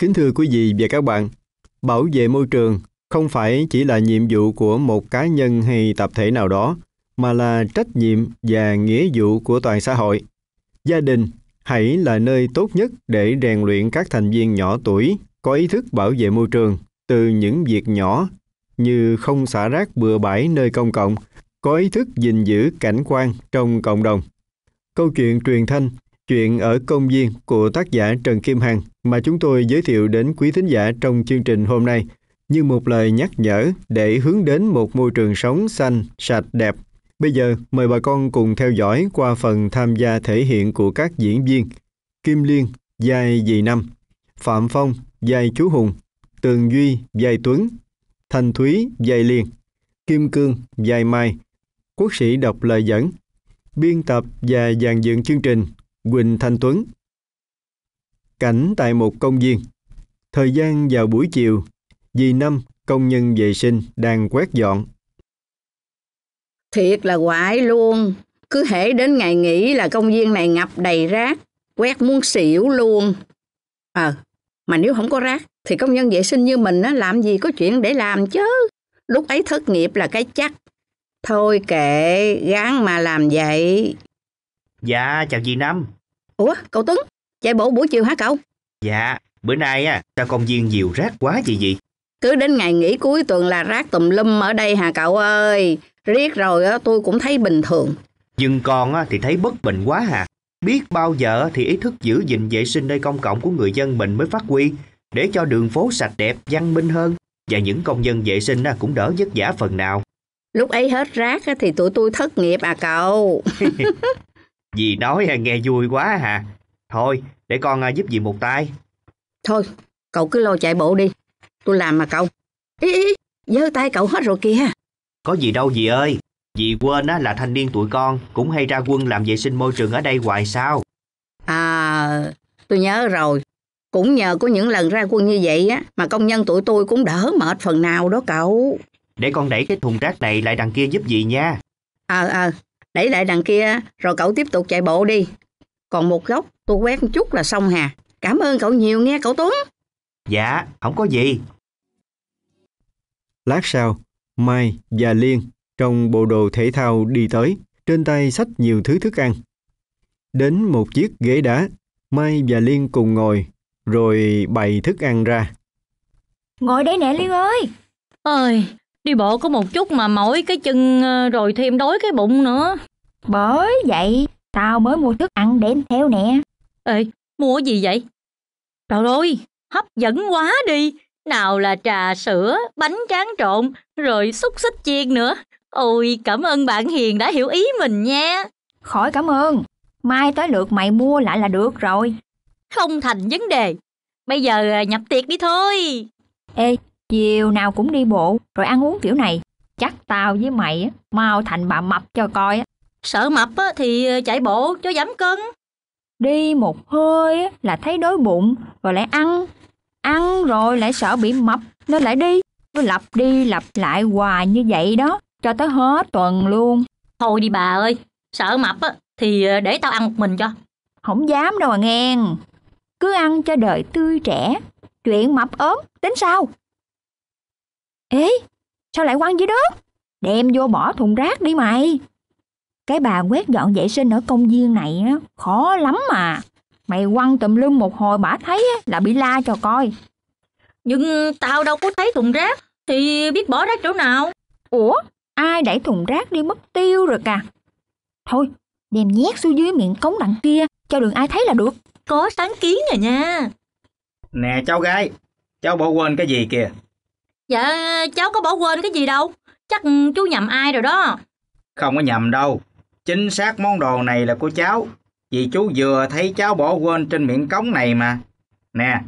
Kính thưa quý vị và các bạn, bảo vệ môi trường không phải chỉ là nhiệm vụ của một cá nhân hay tập thể nào đó, mà là trách nhiệm và nghĩa vụ của toàn xã hội. Gia đình hãy là nơi tốt nhất để rèn luyện các thành viên nhỏ tuổi có ý thức bảo vệ môi trường từ những việc nhỏ như không xả rác bừa bãi nơi công cộng, có ý thức gìn giữ cảnh quan trong cộng đồng. Câu chuyện truyền thanh Chuyện ở công viên của tác giả Trần Kim Hằng mà chúng tôi giới thiệu đến quý thính giả trong chương trình hôm nay như một lời nhắc nhở để hướng đến một môi trường sống xanh, sạch, đẹp. Bây giờ, mời bà con cùng theo dõi qua phần tham gia thể hiện của các diễn viên Kim Liên, giai dì Năm, Phạm Phong, giai chú Hùng, Tường Duy, giai Tuấn, Thanh Thúy, giai Liên, Kim Cương, giai Mai, Quốc sĩ đọc lời dẫn, biên tập và dàn dựng chương trình Quỳnh Thanh Tuấn Cảnh tại một công viên Thời gian vào buổi chiều Vì năm công nhân vệ sinh đang quét dọn Thiệt là quại luôn Cứ hễ đến ngày nghỉ là công viên này ngập đầy rác Quét muốn xỉu luôn Ờ à, Mà nếu không có rác Thì công nhân vệ sinh như mình á, làm gì có chuyện để làm chứ Lúc ấy thất nghiệp là cái chắc Thôi kệ, gán mà làm vậy. Dạ, chào dì Năm. Ủa, cậu Tuấn, chạy bộ buổi chiều hả cậu? Dạ, bữa nay á, sao công viên nhiều rác quá vậy dì? Cứ đến ngày nghỉ cuối tuần là rác tùm lum ở đây hả cậu ơi. Riết rồi á, tôi cũng thấy bình thường. Nhưng con á, thì thấy bất bình quá hà. Biết bao giờ thì ý thức giữ gìn vệ sinh nơi công cộng của người dân mình mới phát huy để cho đường phố sạch đẹp, văn minh hơn và những công nhân vệ sinh cũng đỡ vất vả phần nào. Lúc ấy hết rác thì tụi tôi thất nghiệp à cậu. Dì nói à, nghe vui quá hà. Thôi, để con à, giúp dì một tay. Thôi, cậu cứ lo chạy bộ đi. Tôi làm mà cậu. Ý, ý, giơ tay cậu hết rồi kìa. Có gì đâu dì ơi. Dì quên á là thanh niên tụi con cũng hay ra quân làm vệ sinh môi trường ở đây hoài sao. À, tôi nhớ rồi. Cũng nhờ có những lần ra quân như vậy á mà công nhân tụi tôi cũng đỡ mệt phần nào đó cậu. Để con đẩy cái thùng rác này lại đằng kia giúp dì nha. Ờ, à, ờ, à, đẩy lại đằng kia rồi cậu tiếp tục chạy bộ đi. Còn một góc tôi quét một chút là xong hà. Cảm ơn cậu nhiều nghe cậu Tuấn. Dạ, không có gì. Lát sau, Mai và Liên trong bộ đồ thể thao đi tới, trên tay sách nhiều thứ thức ăn. Đến một chiếc ghế đá, Mai và Liên cùng ngồi, rồi bày thức ăn ra. Ngồi đây nè Liên ơi! Ơi, đi bộ có một chút mà mỏi cái chân ờ, rồi thêm đói cái bụng nữa bởi vậy tao mới mua thức ăn đem theo nè ê mua gì vậy trời ơi hấp dẫn quá đi nào là trà sữa bánh tráng trộn rồi xúc xích chiên nữa ôi cảm ơn bạn hiền đã hiểu ý mình nha khỏi cảm ơn mai tới lượt mày mua lại là được rồi không thành vấn đề bây giờ à, nhập tiệc đi thôi ê chiều nào cũng đi bộ, rồi ăn uống kiểu này, chắc tao với mày mau thành bà mập cho coi. Sợ mập thì ờ, chạy bộ cho giảm cân. Đi một hơi là thấy đói bụng, rồi lại ăn. Ăn rồi lại sợ bị mập, nên lại đi. Cứ lặp đi lặp lại hoài như vậy đó, cho tới hết tuần luôn. Thôi đi bà ơi, sợ mập thì ờ, để tao ăn một mình cho. Không dám đâu à nghe. Cứ ăn cho đời tươi trẻ, chuyện mập ốm tính sao? Ê, sao lại quăng dưới đất? Đem vô bỏ thùng rác đi mày. Cái bà quét dọn vệ sinh ở công viên này á, khó lắm mà. Mày quăng tùm lum một hồi bả thấy á, là bị la cho coi. Nhưng tao đâu có thấy thùng rác, thì biết bỏ rác chỗ nào. Ủa, ai đẩy thùng rác đi mất tiêu rồi cả. Thôi, đem nhét xuống dưới miệng cống đằng kia, cho đừng ai thấy là được. Có sáng kiến rồi nha. Nè cháu gái, cháu bỏ quên cái gì kìa. Dạ cháu có bỏ quên cái gì đâu Chắc ừ, chú nhầm ai rồi đó Không có nhầm đâu Chính xác món đồ này là của cháu Vì chú vừa thấy cháu bỏ quên trên miệng cống này mà Nè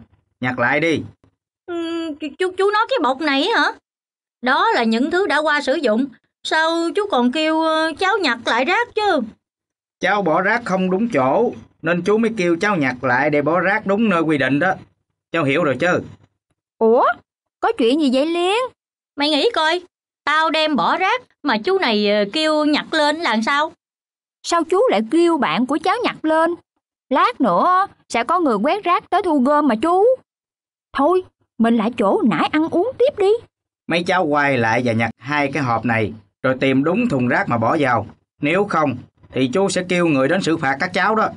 nhặt lại đi ừ, chú, chú nói cái bọc này hả Đó là những thứ đã qua sử dụng Sao chú còn kêu ờ, cháu nhặt lại rác chứ Cháu bỏ rác không đúng chỗ Nên chú mới kêu cháu nhặt lại để bỏ rác đúng nơi quy định đó Cháu hiểu rồi chứ Ủa có chuyện gì vậy Liên? Mày nghĩ coi, tao đem bỏ rác mà chú này ờ, kêu nhặt lên làm sao? Sao chú lại kêu bạn của cháu nhặt lên? Lát nữa sẽ có người quét rác tới thu gom mà chú. Thôi, mình lại chỗ nãy ăn uống tiếp đi. Mấy cháu quay lại và nhặt hai cái hộp này rồi tìm đúng thùng rác mà bỏ vào. Nếu không thì chú sẽ kêu người đến xử phạt các cháu đó.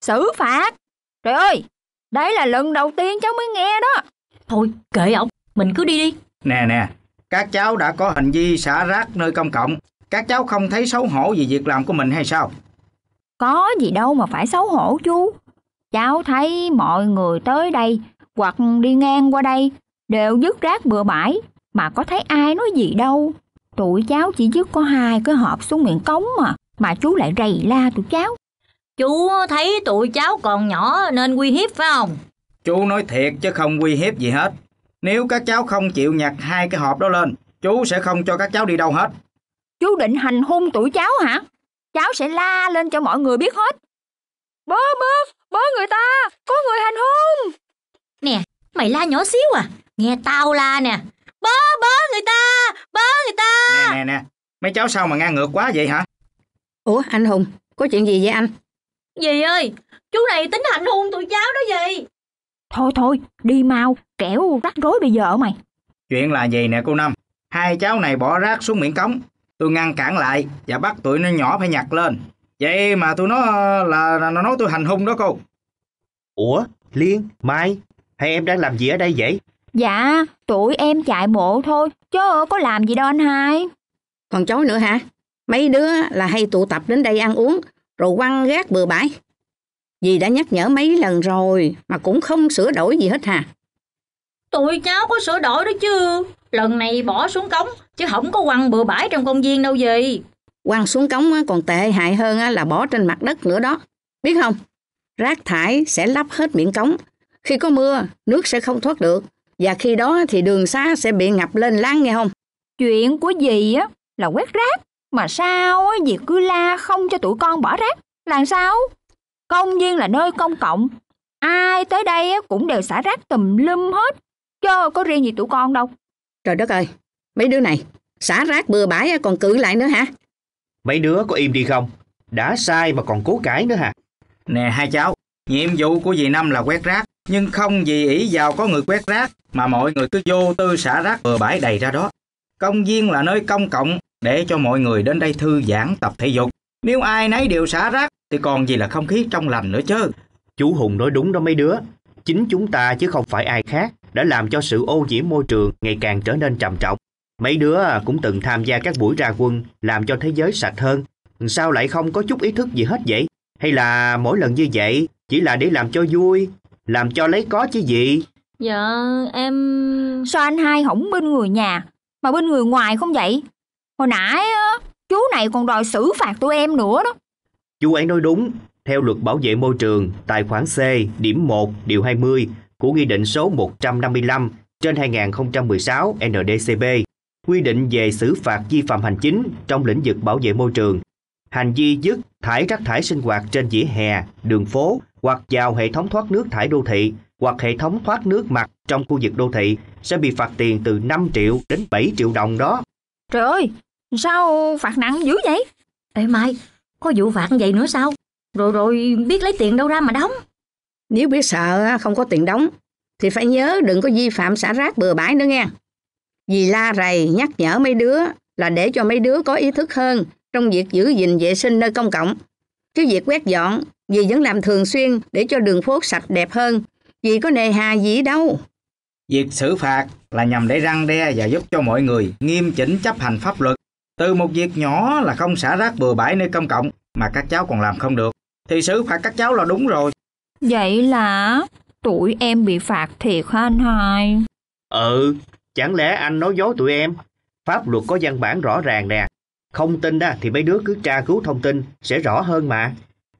Xử phạt? Trời ơi, đấy là lần đầu tiên cháu mới nghe đó. Thôi, kệ ông. Mình cứ đi đi. Nè nè, các cháu đã có hành vi xả rác nơi công cộng. Các cháu không thấy xấu hổ vì việc làm của mình hay sao? Có gì đâu mà phải xấu hổ chú. Cháu thấy mọi người tới đây hoặc đi ngang qua đây đều dứt rác bừa bãi mà có thấy ai nói gì đâu. Tụi cháu chỉ dứt có hai cái hộp xuống miệng cống mà mà chú lại rầy la tụi cháu. Chú thấy tụi cháu còn nhỏ nên uy hiếp phải không? Chú nói thiệt chứ không uy hiếp gì hết. Nếu các cháu không chịu nhặt hai cái hộp đó lên, chú sẽ không cho các cháu đi đâu hết. Chú định hành hung tụi cháu hả? Cháu sẽ la lên cho mọi người biết hết. bơ bơ bơ người ta, có người hành hung. Nè, mày la nhỏ xíu à, nghe tao la nè. bơ bơ người ta, bơ người ta. Nè nè nè, mấy cháu sao mà ngang ngược quá vậy hả? Ủa anh Hùng, có chuyện gì vậy anh? Dì ơi, chú này tính hành hung tụi cháu đó gì Thôi thôi, đi mau, kẻo rắc rối bây giờ ở mày. Chuyện là gì nè cô Năm? Hai cháu này bỏ rác xuống miệng cống. Tôi ngăn cản lại và bắt tụi nó nhỏ phải nhặt lên. Vậy mà tụi nó là nó nói tôi hành hung đó cô. Ủa, Liên, Mai, hai em đang làm gì ở đây vậy? Dạ, tụi em chạy bộ thôi, chứ có làm gì đâu anh hai. Còn cháu nữa hả? Mấy đứa là hay tụ tập đến đây ăn uống, rồi quăng gác bừa bãi. Dì đã nhắc nhở mấy lần rồi mà cũng không sửa đổi gì hết hà Tụi cháu có sửa đổi đó chứ. Lần này bỏ xuống cống chứ không có quăng bừa bãi trong công viên đâu gì Quăng xuống cống còn tệ hại hơn là bỏ trên mặt đất nữa đó. Biết không? Rác thải sẽ lấp hết miệng cống. Khi có mưa, nước sẽ không thoát được. Và khi đó thì đường xá sẽ bị ngập lên láng nghe không? Chuyện của dì á là quét rác. Mà sao á dì cứ la không cho tụi con bỏ rác. Làm sao? công viên là nơi công cộng ai tới đây cũng đều xả rác tùm lum hết chứ có riêng gì tụi con đâu trời đất ơi mấy đứa này xả rác bừa bãi còn cử lại nữa hả mấy đứa có im đi không đã sai mà còn cố cãi nữa hả nè hai cháu nhiệm vụ của dì năm là quét rác nhưng không vì ý vào có người quét rác mà mọi người cứ vô tư xả rác bừa bãi đầy ra đó công viên là nơi công cộng để cho mọi người đến đây thư giãn tập thể dục nếu ai nấy đều xả rác thì còn gì là không khí trong lành nữa chứ. Chú Hùng nói đúng đó mấy đứa. Chính chúng ta chứ không phải ai khác đã làm cho sự ô nhiễm môi trường ngày càng trở nên trầm trọng. Mấy đứa cũng từng tham gia các buổi ra quân làm cho thế giới sạch hơn. Sao lại không có chút ý thức gì hết vậy? Hay là mỗi lần như vậy chỉ là để làm cho vui, làm cho lấy có chứ gì? Dạ, em... Sao anh hai hỏng bên người nhà, mà bên người ngoài không vậy? Hồi nãy chú này còn đòi xử phạt tụi em nữa đó. Chú ấy nói đúng, theo luật bảo vệ môi trường, tài khoản C, điểm 1, điều 20 của Nghị định số 155 trên 2016 NDCB quy định về xử phạt vi phạm hành chính trong lĩnh vực bảo vệ môi trường. Hành vi dứt thải rác thải sinh hoạt trên vỉa hè, đường phố hoặc vào hệ thống thoát nước thải đô thị hoặc hệ thống thoát nước mặt trong khu vực đô thị sẽ bị phạt tiền từ 5 triệu đến 7 triệu đồng đó. Trời ơi, Sao phạt nặng dữ vậy? Ê Mai, có vụ phạt vậy nữa sao? Rồi rồi biết lấy tiền đâu ra mà đóng. Nếu biết sợ không có tiền đóng, thì phải nhớ đừng có vi phạm xả rác bừa bãi nữa nghe. Vì la rầy nhắc nhở mấy đứa là để cho mấy đứa có ý thức hơn trong việc giữ gìn vệ sinh nơi công cộng. Chứ việc quét dọn, vì vẫn làm thường xuyên để cho đường phố sạch đẹp hơn. vì có nề hà gì đâu. Việc xử phạt là nhằm để răng đe và giúp cho mọi người nghiêm chỉnh chấp hành pháp luật từ một việc nhỏ là không xả rác bừa bãi nơi công cộng mà các cháu còn làm không được, thì xử phạt các cháu là đúng rồi. Vậy là tụi em bị phạt thiệt hả anh hai? Ừ, chẳng lẽ anh nói dối tụi em? Pháp luật có văn bản rõ ràng nè. Không tin đó thì mấy đứa cứ tra cứu thông tin sẽ rõ hơn mà.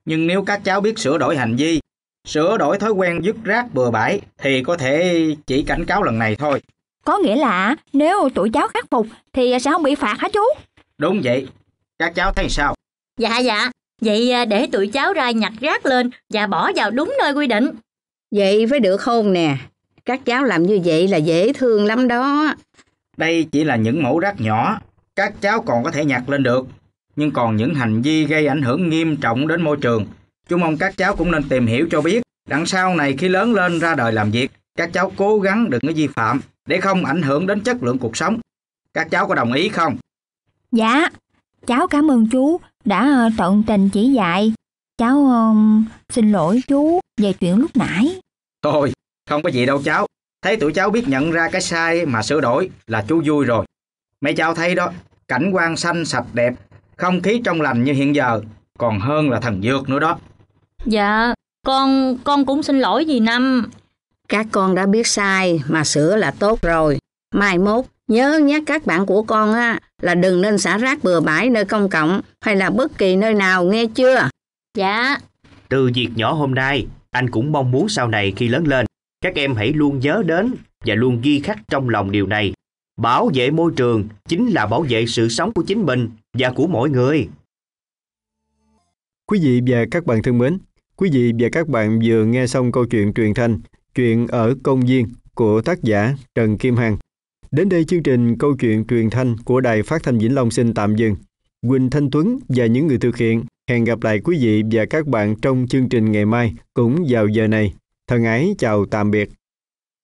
Nhưng nếu các cháu biết sửa đổi hành vi, sửa đổi thói quen dứt rác bừa bãi thì có thể chỉ cảnh cáo lần này thôi. Có nghĩa là nếu tụi cháu khắc phục thì sẽ không bị phạt hả chú? Đúng vậy. Các cháu thấy sao? Dạ dạ. Vậy à, để tụi cháu ra nhặt rác lên và bỏ vào đúng nơi quy định. Vậy phải được không nè? Các cháu làm như vậy là dễ thương lắm đó. Đây chỉ là những mẫu rác nhỏ, các cháu còn có thể nhặt lên được. Nhưng còn những hành vi gây ảnh hưởng nghiêm trọng đến môi trường, chú mong các cháu cũng nên tìm hiểu cho biết. Đằng sau này khi lớn lên ra đời làm việc, các cháu cố gắng đừng có vi phạm để không ảnh hưởng đến chất lượng cuộc sống. Các cháu có đồng ý không? Dạ, cháu cảm ơn chú đã ờ, tận tình chỉ dạy. Cháu um, xin lỗi chú về chuyện lúc nãy. Thôi, không có gì đâu cháu. Thấy tụi cháu biết nhận ra cái sai mà sửa đổi là chú vui rồi. Mấy cháu thấy đó, cảnh quan xanh sạch đẹp, không khí trong lành như hiện giờ, còn hơn là thần dược nữa đó. Dạ, con con cũng xin lỗi vì Năm. Các con đã biết sai mà sửa là tốt rồi. Mai mốt, nhớ nhắc các bạn của con á, là đừng nên xả rác bừa bãi nơi công cộng hay là bất kỳ nơi nào nghe chưa? Dạ. Từ việc nhỏ hôm nay, anh cũng mong muốn sau này khi lớn lên, các em hãy luôn nhớ đến và luôn ghi khắc trong lòng điều này. Bảo vệ môi trường chính là bảo vệ sự sống của chính mình và của mỗi người. Quý vị và các bạn thân mến, quý vị và các bạn vừa nghe xong câu chuyện truyền thanh Chuyện ở công viên của tác giả Trần Kim Hằng. Đến đây chương trình câu chuyện truyền thanh của Đài Phát thanh Vĩnh Long xin tạm dừng. Quỳnh Thanh Tuấn và những người thực hiện hẹn gặp lại quý vị và các bạn trong chương trình ngày mai cũng vào giờ này. Thân ái chào tạm biệt.